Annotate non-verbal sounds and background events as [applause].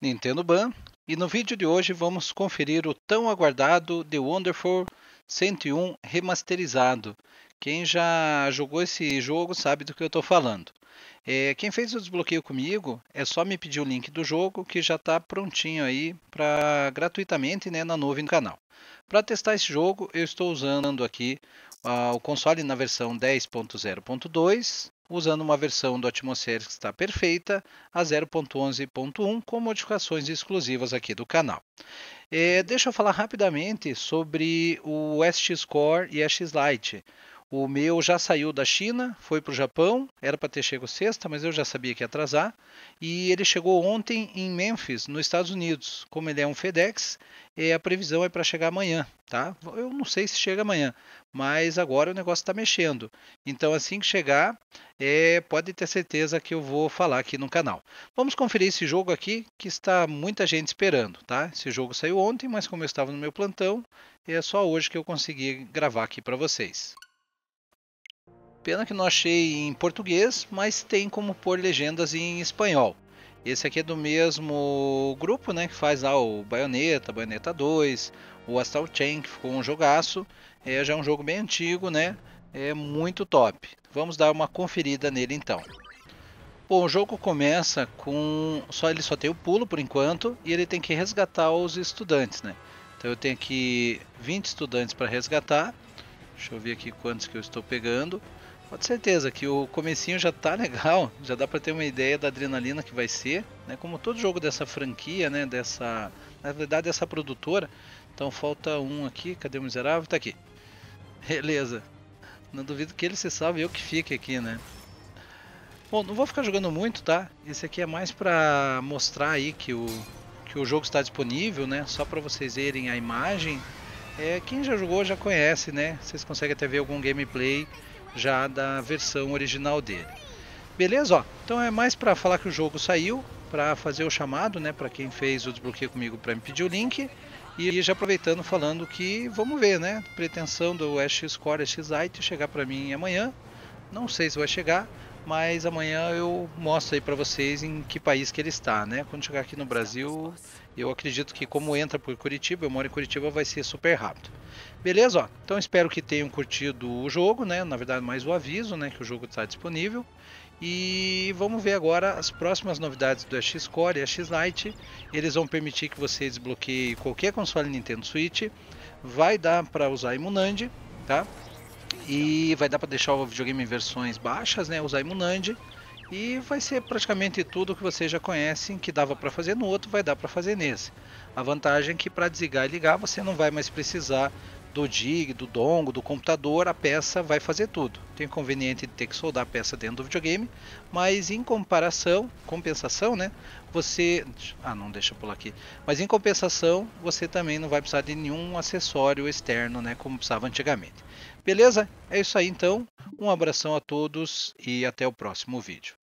Nintendo Ban, e no vídeo de hoje vamos conferir o tão aguardado The Wonderful 101 remasterizado. Quem já jogou esse jogo sabe do que eu estou falando. É, quem fez o desbloqueio comigo é só me pedir o link do jogo que já está prontinho aí para gratuitamente né, na nuvem do canal. Para testar esse jogo eu estou usando aqui ah, o console na versão 10.0.2 usando uma versão do Atmosfera que está perfeita, a 0.11.1, com modificações exclusivas aqui do canal. É, deixa eu falar rapidamente sobre o SX Core e X Lite. O meu já saiu da China, foi para o Japão, era para ter chegado sexta, mas eu já sabia que ia atrasar. E ele chegou ontem em Memphis, nos Estados Unidos. Como ele é um FedEx, é, a previsão é para chegar amanhã, tá? Eu não sei se chega amanhã, mas agora o negócio está mexendo. Então, assim que chegar, é, pode ter certeza que eu vou falar aqui no canal. Vamos conferir esse jogo aqui, que está muita gente esperando, tá? Esse jogo saiu ontem, mas como eu estava no meu plantão, é só hoje que eu consegui gravar aqui para vocês. Pena que não achei em português, mas tem como pôr legendas em espanhol. Esse aqui é do mesmo grupo, né? Que faz lá o Bayonetta, Bayonetta 2, o Astral Chain, que ficou um jogaço. É, já é um jogo bem antigo, né? É muito top. Vamos dar uma conferida nele então. Bom, o jogo começa com... só Ele só tem o pulo por enquanto e ele tem que resgatar os estudantes, né? Então eu tenho aqui 20 estudantes para resgatar. Deixa eu ver aqui quantos que eu estou pegando. Pode certeza que o comecinho já tá [laughs] legal, já dá para ter uma ideia da adrenalina que vai ser, né? Como todo jogo dessa franquia, né, dessa, na verdade dessa produtora. Então falta um aqui, cadê o miserável? Tá aqui. Beleza. Não duvido que ele se salve e eu que fique aqui, né? Bom, não vou ficar jogando muito, tá? Esse aqui é mais para mostrar aí que o que o jogo está disponível, né? Só para vocês verem a imagem. É, quem já jogou já conhece, né? Vocês conseguem até ver algum gameplay já da versão original dele. Beleza? Ó, então é mais para falar que o jogo saiu, para fazer o chamado, né, para quem fez o desbloqueio comigo para me pedir o link. E já aproveitando falando que vamos ver, né? Pretensão do Ash Score X Site chegar para mim amanhã. Não sei se vai chegar, mas amanhã eu mostro aí para vocês em que país que ele está, né? Quando chegar aqui no Brasil, eu acredito que como entra por Curitiba, eu moro em Curitiba, vai ser super rápido. Beleza? então espero que tenham curtido o jogo, né? Na verdade, mais o aviso, né? Que o jogo está disponível. E vamos ver agora as próximas novidades do X Core e X Lite. Eles vão permitir que você desbloqueie qualquer console Nintendo Switch. Vai dar para usar Imunand, tá? E vai dar para deixar o videogame em versões baixas, né? Usar Imunand. E vai ser praticamente tudo que vocês já conhecem que dava para fazer no outro, vai dar para fazer nesse. A vantagem é que para desligar e ligar você não vai mais precisar do DIG, do dongo, do computador, a peça vai fazer tudo. Tem conveniente de ter que soldar a peça dentro do videogame, mas em comparação, compensação, né? Você, ah, não deixa eu pular aqui. Mas em compensação, você também não vai precisar de nenhum acessório externo, né, como precisava antigamente. Beleza? É isso aí então. Um abração a todos e até o próximo vídeo.